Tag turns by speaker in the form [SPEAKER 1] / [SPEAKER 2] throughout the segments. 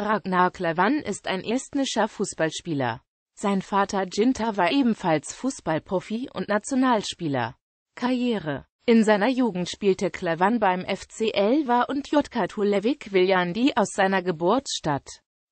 [SPEAKER 1] Ragnar Klavan ist ein estnischer Fußballspieler. Sein Vater Ginta war ebenfalls Fußballprofi und Nationalspieler. Karriere In seiner Jugend spielte Klavan beim FC Elva und JK Tulevik Viljandi aus seiner Geburtsstadt.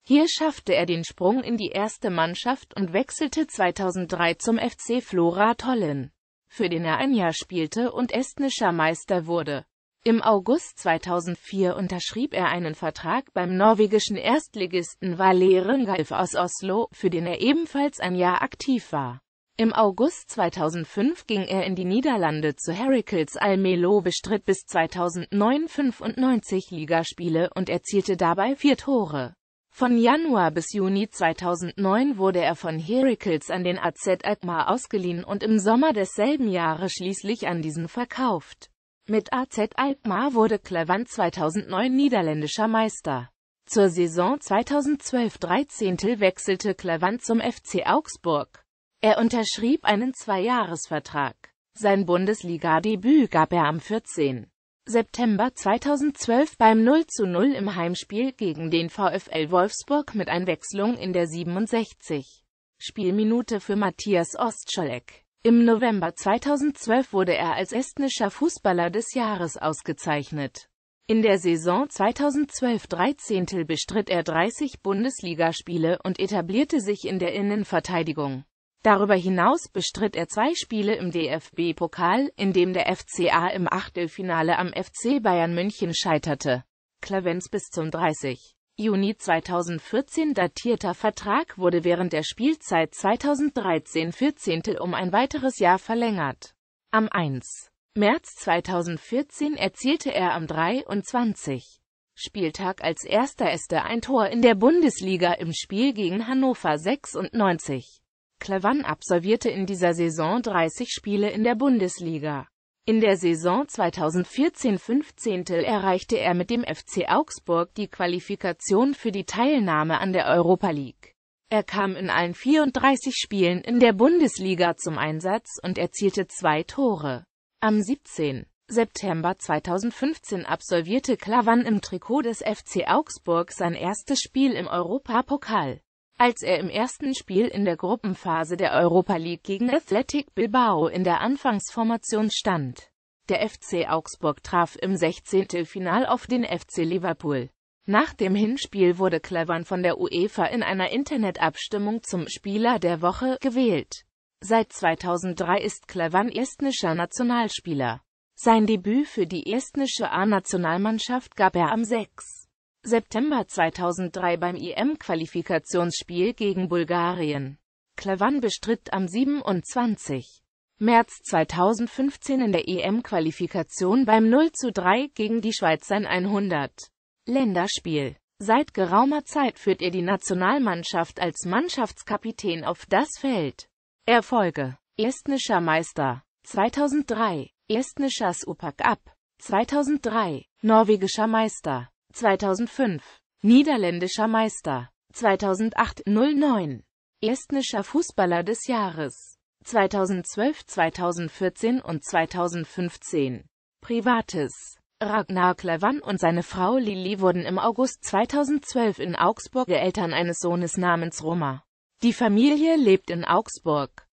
[SPEAKER 1] Hier schaffte er den Sprung in die erste Mannschaft und wechselte 2003 zum FC Flora Tollen, für den er ein Jahr spielte und estnischer Meister wurde. Im August 2004 unterschrieb er einen Vertrag beim norwegischen Erstligisten Valeren Galf aus Oslo, für den er ebenfalls ein Jahr aktiv war. Im August 2005 ging er in die Niederlande zu Heracles Almelo, bestritt bis 2009 95 Ligaspiele und erzielte dabei vier Tore. Von Januar bis Juni 2009 wurde er von Heracles an den AZ Alkmaar ausgeliehen und im Sommer desselben Jahres schließlich an diesen verkauft. Mit AZ Alkmaar wurde Clevan 2009 niederländischer Meister. Zur Saison 2012-13 wechselte Clevan zum FC Augsburg. Er unterschrieb einen Zweijahresvertrag. Sein Bundesliga-Debüt gab er am 14. September 2012 beim 0 zu 0 im Heimspiel gegen den VfL Wolfsburg mit Einwechslung in der 67. Spielminute für Matthias Ostscholek. Im November 2012 wurde er als estnischer Fußballer des Jahres ausgezeichnet. In der Saison 2012-13 bestritt er 30 Bundesligaspiele und etablierte sich in der Innenverteidigung. Darüber hinaus bestritt er zwei Spiele im DFB-Pokal, in dem der FCA im Achtelfinale am FC Bayern München scheiterte. Klavenz bis zum 30. Juni 2014 datierter Vertrag wurde während der Spielzeit 2013-14 um ein weiteres Jahr verlängert. Am 1. März 2014 erzielte er am 23. Spieltag als erster Este ein Tor in der Bundesliga im Spiel gegen Hannover 96. Klavan absolvierte in dieser Saison 30 Spiele in der Bundesliga. In der Saison 2014-15 erreichte er mit dem FC Augsburg die Qualifikation für die Teilnahme an der Europa League. Er kam in allen 34 Spielen in der Bundesliga zum Einsatz und erzielte zwei Tore. Am 17. September 2015 absolvierte Klavan im Trikot des FC Augsburg sein erstes Spiel im Europapokal. Als er im ersten Spiel in der Gruppenphase der Europa League gegen Athletic Bilbao in der Anfangsformation stand. Der FC Augsburg traf im 16. Final auf den FC Liverpool. Nach dem Hinspiel wurde Clevan von der UEFA in einer Internetabstimmung zum Spieler der Woche gewählt. Seit 2003 ist Clevan estnischer Nationalspieler. Sein Debüt für die estnische A-Nationalmannschaft gab er am 6. September 2003 beim IM-Qualifikationsspiel e gegen Bulgarien. Klavan bestritt am 27. März 2015 in der EM-Qualifikation beim 0:3 gegen die Schweiz sein 100. Länderspiel. Seit geraumer Zeit führt er die Nationalmannschaft als Mannschaftskapitän auf das Feld. Erfolge. Estnischer Meister 2003, Estnischer Supercup 2003, norwegischer Meister 2005 Niederländischer Meister 2008 09 Estnischer Fußballer des Jahres 2012, 2014 und 2015 Privates Ragnar Klevan und seine Frau Lili wurden im August 2012 in Augsburg Eltern eines Sohnes namens Roma. Die Familie lebt in Augsburg.